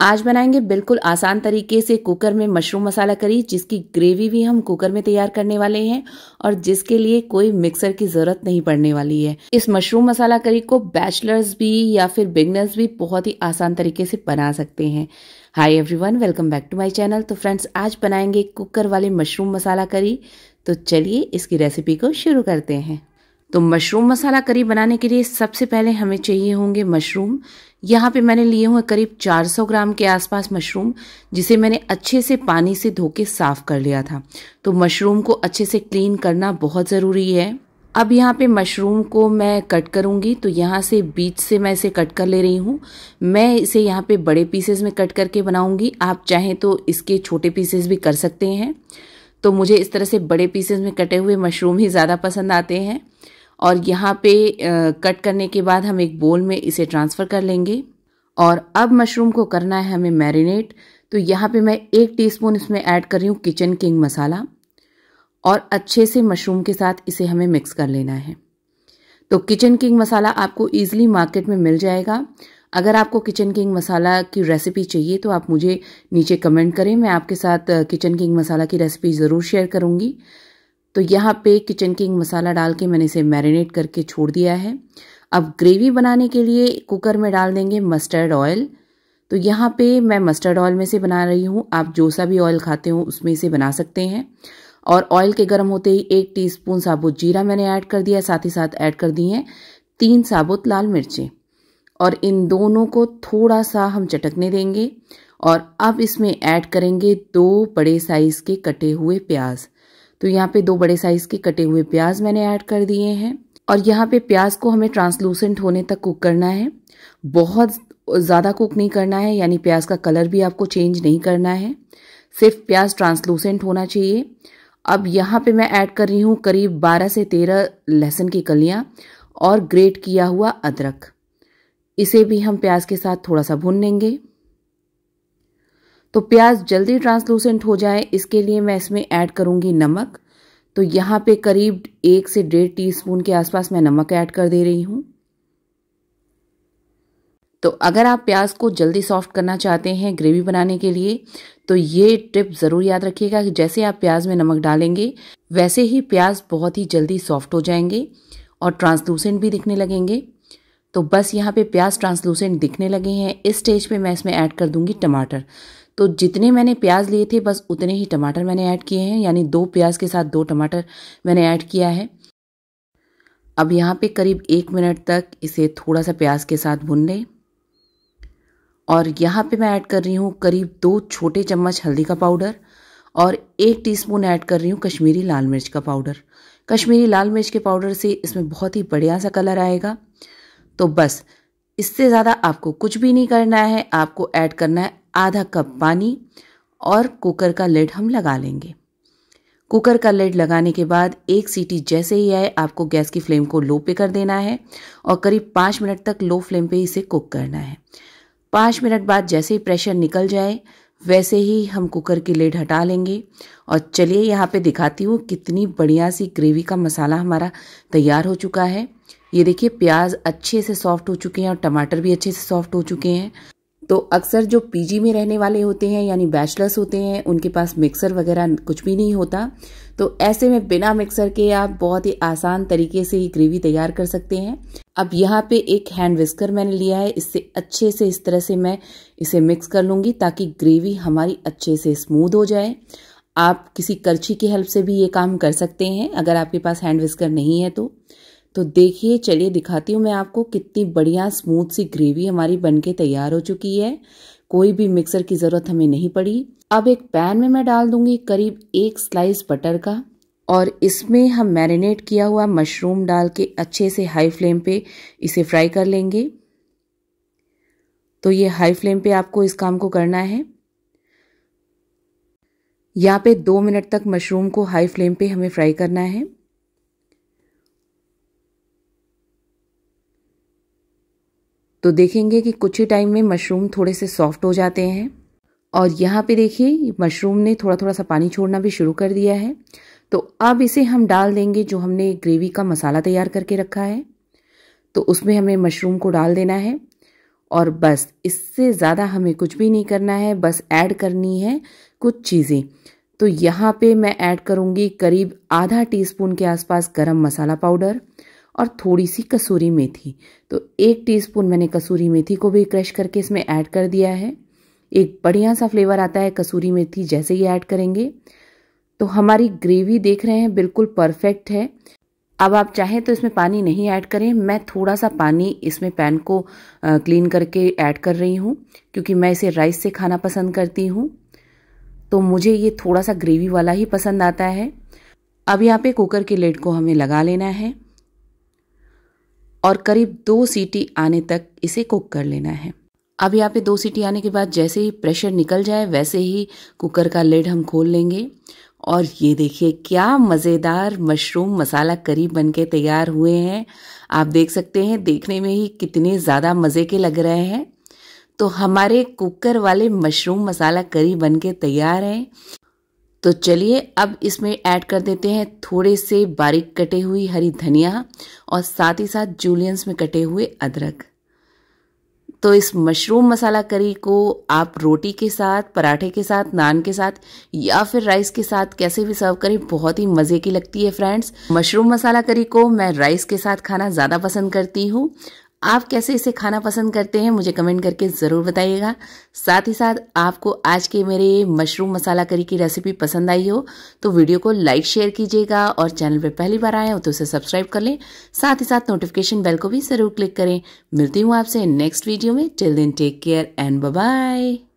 आज बनाएंगे बिल्कुल आसान तरीके से कुकर में मशरूम मसाला करी जिसकी ग्रेवी भी हम कुकर में तैयार करने वाले हैं और जिसके लिए कोई मिक्सर की ज़रूरत नहीं पड़ने वाली है इस मशरूम मसाला करी को बैचलर्स भी या फिर बिगनर्स भी बहुत ही आसान तरीके से बना सकते हैं hi everyone welcome back to my channel तो फ्रेंड्स आज बनाएंगे कुकर वाले मशरूम मसाला करी तो चलिए इसकी रेसिपी को शुरू करते हैं तो मशरूम मसाला करी बनाने के लिए सबसे पहले हमें चाहिए होंगे मशरूम यहाँ पे मैंने लिए हुए करीब 400 ग्राम के आसपास मशरूम जिसे मैंने अच्छे से पानी से धो के साफ़ कर लिया था तो मशरूम को अच्छे से क्लीन करना बहुत ज़रूरी है अब यहाँ पे मशरूम को मैं कट करूँगी तो यहाँ से बीच से मैं इसे कट कर ले रही हूँ मैं इसे यहाँ पे बड़े पीसेस में कट करके बनाऊँगी आप चाहें तो इसके छोटे पीसेस भी कर सकते हैं तो मुझे इस तरह से बड़े पीसेस में कटे हुए मशरूम ही ज़्यादा पसंद आते हैं और यहाँ पे कट करने के बाद हम एक बोल में इसे ट्रांसफ़र कर लेंगे और अब मशरूम को करना है हमें मैरिनेट तो यहाँ पे मैं एक टीस्पून इसमें ऐड कर रही हूँ किचन किंग मसाला और अच्छे से मशरूम के साथ इसे हमें मिक्स कर लेना है तो किचन किंग मसाला आपको ईजिली मार्केट में मिल जाएगा अगर आपको किचन किंग मसाला की रेसिपी चाहिए तो आप मुझे नीचे कमेंट करें मैं आपके साथ किचन किंग मसाला की रेसिपी ज़रूर शेयर करूँगी तो यहाँ पे किचन किंग मसाला डाल के मैंने इसे मैरिनेट करके छोड़ दिया है अब ग्रेवी बनाने के लिए कुकर में डाल देंगे मस्टर्ड ऑयल तो यहाँ पे मैं मस्टर्ड ऑयल में से बना रही हूँ आप जो सा भी ऑयल खाते हो उसमें से बना सकते हैं और ऑयल के गर्म होते ही एक टीस्पून साबुत जीरा मैंने ऐड कर दिया साथ ही साथ ऐड कर दी हैं तीन साबुत लाल मिर्चें और इन दोनों को थोड़ा सा हम चटकने देंगे और अब इसमें ऐड करेंगे दो बड़े साइज़ के कटे हुए प्याज़ तो यहाँ पे दो बड़े साइज के कटे हुए प्याज मैंने ऐड कर दिए हैं और यहाँ पे प्याज को हमें ट्रांसलूसेंट होने तक कुक करना है बहुत ज़्यादा कुक नहीं करना है यानी प्याज का कलर भी आपको चेंज नहीं करना है सिर्फ प्याज ट्रांसलूसेंट होना चाहिए अब यहाँ पे मैं ऐड कर रही हूँ करीब 12 से 13 लहसुन की कलियाँ और ग्रेट किया हुआ अदरक इसे भी हम प्याज के साथ थोड़ा सा भून लेंगे तो प्याज जल्दी ट्रांसलूसेंट हो जाए इसके लिए मैं इसमें ऐड करूँगी नमक तो यहाँ पे करीब एक से डेढ़ टीस्पून के आसपास मैं नमक ऐड कर दे रही हूँ तो अगर आप प्याज को जल्दी सॉफ्ट करना चाहते हैं ग्रेवी बनाने के लिए तो ये टिप ज़रूर याद रखिएगा कि जैसे आप प्याज में नमक डालेंगे वैसे ही प्याज बहुत ही जल्दी सॉफ्ट हो जाएंगे और ट्रांसलूसेंट भी दिखने लगेंगे तो बस यहाँ पे प्याज ट्रांसलूसेंट दिखने लगे हैं इस स्टेज पे मैं इसमें ऐड कर दूंगी टमाटर तो जितने मैंने प्याज लिए थे बस उतने ही टमाटर मैंने ऐड किए हैं यानी दो प्याज के साथ दो टमाटर मैंने ऐड किया है अब यहाँ पे करीब एक मिनट तक इसे थोड़ा सा प्याज के साथ भून लें और यहाँ पे मैं ऐड कर रही हूँ करीब दो छोटे चम्मच हल्दी का पाउडर और एक टीस्पून ऐड कर रही हूँ कश्मीरी लाल मिर्च का पाउडर कश्मीरी लाल मिर्च के पाउडर से इसमें बहुत ही बढ़िया सा कलर आएगा तो बस इससे ज़्यादा आपको कुछ भी नहीं करना है आपको ऐड करना है आधा कप पानी और कुकर का लेड हम लगा लेंगे कुकर का लेड लगाने के बाद एक सीटी जैसे ही आए आपको गैस की फ्लेम को लो पे कर देना है और करीब पाँच मिनट तक लो फ्लेम पे इसे कुक करना है पाँच मिनट बाद जैसे ही प्रेशर निकल जाए वैसे ही हम कुकर की लेड हटा लेंगे और चलिए यहाँ पे दिखाती हूँ कितनी बढ़िया सी ग्रेवी का मसाला हमारा तैयार हो चुका है ये देखिए प्याज अच्छे से सॉफ्ट हो चुके हैं और टमाटर भी अच्छे से सॉफ्ट हो चुके हैं तो अक्सर जो पीजी में रहने वाले होते हैं यानी बैचलर्स होते हैं उनके पास मिक्सर वगैरह कुछ भी नहीं होता तो ऐसे में बिना मिक्सर के आप बहुत ही आसान तरीके से ही ग्रेवी तैयार कर सकते हैं अब यहाँ पे एक हैंड विस्कर मैंने लिया है इससे अच्छे से इस तरह से मैं इसे मिक्स कर लूँगी ताकि ग्रेवी हमारी अच्छे से स्मूद हो जाए आप किसी करछी की हेल्प से भी ये काम कर सकते हैं अगर आपके पास हैंड विस्कर नहीं है तो तो देखिए चलिए दिखाती हूँ मैं आपको कितनी बढ़िया स्मूथ सी ग्रेवी हमारी बनके तैयार हो चुकी है कोई भी मिक्सर की ज़रूरत हमें नहीं पड़ी अब एक पैन में मैं डाल दूंगी करीब एक स्लाइस बटर का और इसमें हम मैरिनेट किया हुआ मशरूम डाल के अच्छे से हाई फ्लेम पे इसे फ्राई कर लेंगे तो ये हाई फ्लेम पे आपको इस काम को करना है यहाँ पे दो मिनट तक मशरूम को हाई फ्लेम पे हमें फ्राई करना है तो देखेंगे कि कुछ ही टाइम में मशरूम थोड़े से सॉफ्ट हो जाते हैं और यहाँ पे देखिए मशरूम ने थोड़ा थोड़ा सा पानी छोड़ना भी शुरू कर दिया है तो अब इसे हम डाल देंगे जो हमने ग्रेवी का मसाला तैयार करके रखा है तो उसमें हमें मशरूम को डाल देना है और बस इससे ज़्यादा हमें कुछ भी नहीं करना है बस ऐड करनी है कुछ चीज़ें तो यहाँ पे मैं ऐड करूँगी करीब आधा टीस्पून के आसपास गरम मसाला पाउडर और थोड़ी सी कसूरी मेथी तो एक टीस्पून मैंने कसूरी मेथी को भी क्रश करके इसमें ऐड कर दिया है एक बढ़िया सा फ्लेवर आता है कसूरी मेथी जैसे ही ऐड करेंगे तो हमारी ग्रेवी देख रहे हैं बिल्कुल परफेक्ट है अब आप चाहें तो इसमें पानी नहीं ऐड करें मैं थोड़ा सा पानी इसमें पैन को क्लीन करके ऐड कर रही हूँ क्योंकि मैं इसे राइस से खाना पसंद करती हूँ तो मुझे ये थोड़ा सा ग्रेवी वाला ही पसंद आता है अब यहाँ पे कुकर के लेड को हमें लगा लेना है और करीब दो सीटी आने तक इसे कुक कर लेना है अब यहाँ पे दो सीटी आने के बाद जैसे ही प्रेशर निकल जाए वैसे ही कुकर का लेड हम खोल लेंगे और ये देखिए क्या मज़ेदार मशरूम मसाला करी बन के तैयार हुए हैं आप देख सकते हैं देखने में ही कितने ज़्यादा मज़े के लग रहे हैं तो हमारे कुकर वाले मशरूम मसाला करी बन के तैयार हैं तो चलिए अब इसमें ऐड कर देते हैं थोड़े से बारीक कटे हुई हरी धनिया और साथ ही साथ जूलियंस में कटे हुए अदरक तो इस मशरूम मसाला करी को आप रोटी के साथ पराठे के साथ नान के साथ या फिर राइस के साथ कैसे भी सर्व करें बहुत ही मज़े की लगती है फ्रेंड्स मशरूम मसाला करी को मैं राइस के साथ खाना ज़्यादा पसंद करती हूँ आप कैसे इसे खाना पसंद करते हैं मुझे कमेंट करके ज़रूर बताइएगा साथ ही साथ आपको आज के मेरे मशरूम मसाला करी की रेसिपी पसंद आई हो तो वीडियो को लाइक शेयर कीजिएगा और चैनल पर पहली बार आए हो तो उसे सब्सक्राइब कर लें साथ ही साथ नोटिफिकेशन बेल को भी ज़रूर क्लिक करें मिलती हूँ आपसे नेक्स्ट वीडियो में till then take care and bye